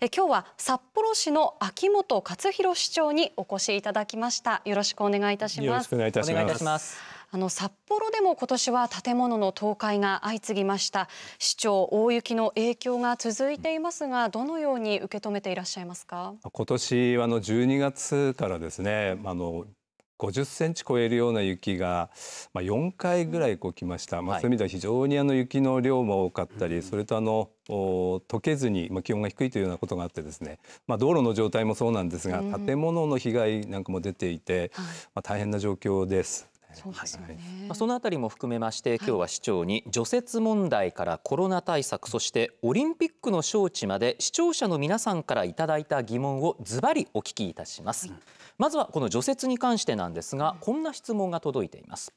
え今日は札幌市の秋元克弘市長にお越しいただきましたよろしくお願いいたしますよろしくお願いいたしますあの札幌でも今年は建物の倒壊が相次ぎました市長大雪の影響が続いていますがどのように受け止めていらっしゃいますか今年あの12月からですねあの50センチ超えるような雪が、まあ、4回ぐらいこう来ました、まあ、そういう意味では非常にあの雪の量も多かったり、はい、それとあの溶けずに、まあ、気温が低いというようなことがあってですね、まあ、道路の状態もそうなんですが、建物の被害なんかも出ていて、まあ、大変な状況です。その辺りも含めまして今日は市長に除雪問題からコロナ対策そしてオリンピックの招致まで視聴者の皆さんから頂いた疑問をズバリお聞きいたします。まずはこの除雪に関してなんですがこんな質問が届いています。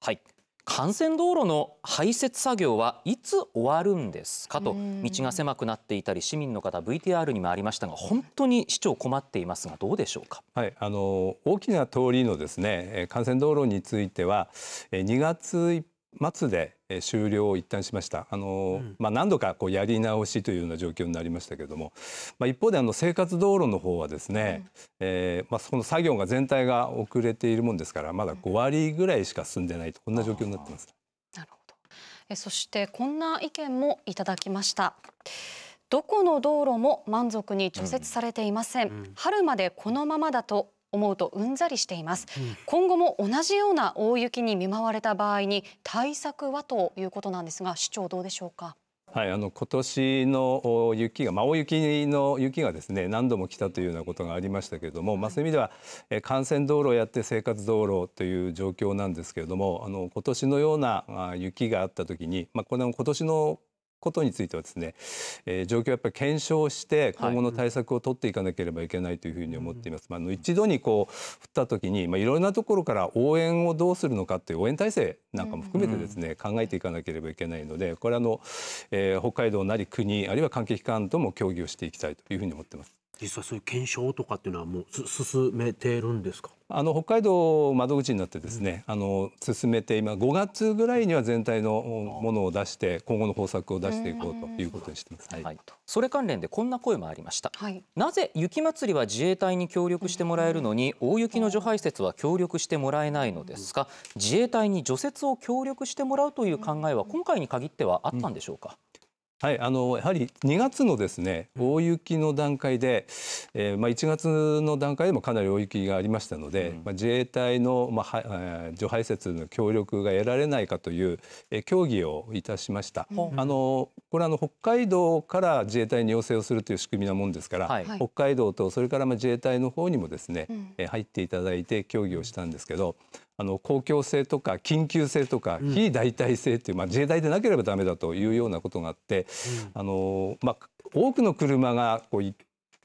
はい幹線道路の排泄作業はいつ終わるんですかと道が狭くなっていたり市民の方 VTR にもありましたが本当に市長困っていますがどうでしょうか、はい、あの大きな通りのですね幹線道路については2月いっ末で終了を一旦しました。あの、うん、まあ、何度かこうやり直しというような状況になりましたけれども、まあ、一方であの生活道路の方はですね、うん、えー、まあ、その作業が全体が遅れているもんですからまだ5割ぐらいしか進んでないとこんな状況になってます。なるほどえそしてこんな意見もいただきました。どこの道路も満足に除雪されていません、うん、春までこのままだと思うとうんざりしています、うん、今後も同じような大雪に見舞われた場合に対策はということなんですが市長どうでしょうかはい、あの今年の雪が、まあ、大雪の雪がですね何度も来たというようなことがありましたけれども、まあ、そういう意味では、幹線道路をやって生活道路という状況なんですけれどもあの今年のような雪があった時に、まあ、これも今年のことについてはですね、えー、状況をやっぱり検証して今後の対策を取っていかなければいけないというふうに思っています。まあ、あの一度にこう降ったときに、まあ、いろんなところから応援をどうするのかという応援体制なんかも含めてですね、考えていかなければいけないのでこれあの、えー、北海道なり国あるいは関係機関とも協議をしていきたいというふうに思っています。実際そういう検証とかっていうのはもう進めているんですかあの北海道窓口になってですね、うん、あの進めて今5月ぐらいには全体のものを出して今後の方策を出していこうということにしています、はい、はい、それ関連でこんな声もありました、はい、なぜ雪まつりは自衛隊に協力してもらえるのに大雪の除排雪は協力してもらえないのですか自衛隊に除雪を協力してもらうという考えは今回に限ってはあったんでしょうか、うんはい、あのやはり2月のですね大雪の段階で、えー、まあ、1月の段階でもかなり大雪がありましたので、うん、まあ、自衛隊の、まあ、除排雪の協力が得られないかという、え協議をいたしました。うん、あのこれあの北海道から自衛隊に要請をするという仕組みなもんですから、はい、北海道とそれからまあ自衛隊の方にもですね、うん、入っていただいて協議をしたんですけどあの公共性とか緊急性とか非代替性という、まあ、自衛隊でなければダメだというようなことがあって、あのまあ、多くの車がこう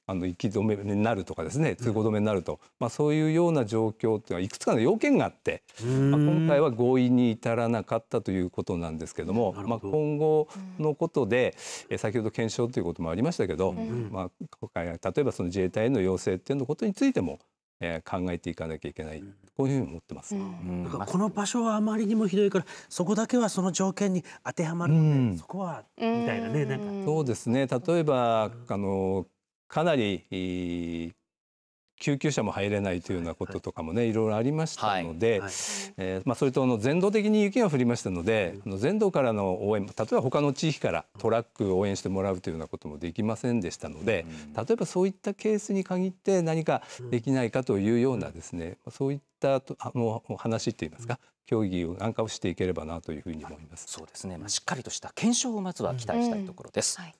あの行き止めになるとかですね通行止めになると、まあ、そういうような状況というのはいくつかの要件があって、まあ、今回は合意に至らなかったということなんですけどもまあ、今後のことで、うん、先ほど検証ということもありましたけど、まあ、今回例えばその自衛隊への要請っていうのことについてもえー、考えていかなきゃいけない、こういうふうに思ってます、なんかこの場所はあまりにもひどいからそこだけはその条件に当てはまるので、そこはみたいなねなんかそうですね例えばあのかなり救急車も入れないというようなこととかもね、いろいろありましたので、はいえー、まあ、それとあの全道的に雪が降りましたので、あの全道からの応援例えば他の地域からトラックを応援してもらうというようなこともできませんでしたので、うん、例えばそういったケースに限って何かできないかというようなですね、うん、そういったあの話っていいますか、協議なんかをしていければなというふうに思います。そうですね、まあ、しっかりとした検証をまずは期待したいところです。はい